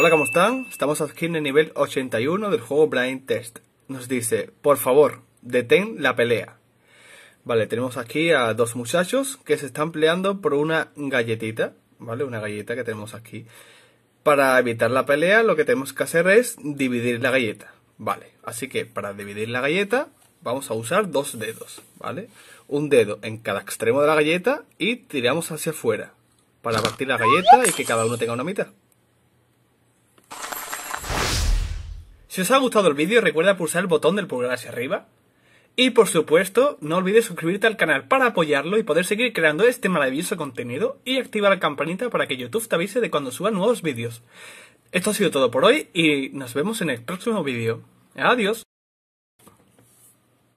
Hola, ¿cómo están? Estamos aquí en el nivel 81 del juego Blind Test. Nos dice, por favor, detén la pelea. Vale, tenemos aquí a dos muchachos que se están peleando por una galletita, ¿vale? Una galleta que tenemos aquí. Para evitar la pelea, lo que tenemos que hacer es dividir la galleta, ¿vale? Así que para dividir la galleta, vamos a usar dos dedos, ¿vale? Un dedo en cada extremo de la galleta y tiramos hacia afuera para partir la galleta y que cada uno tenga una mitad. Si os ha gustado el vídeo, recuerda pulsar el botón del pulgar hacia arriba. Y por supuesto, no olvides suscribirte al canal para apoyarlo y poder seguir creando este maravilloso contenido y activar la campanita para que YouTube te avise de cuando suba nuevos vídeos. Esto ha sido todo por hoy y nos vemos en el próximo vídeo. Adiós.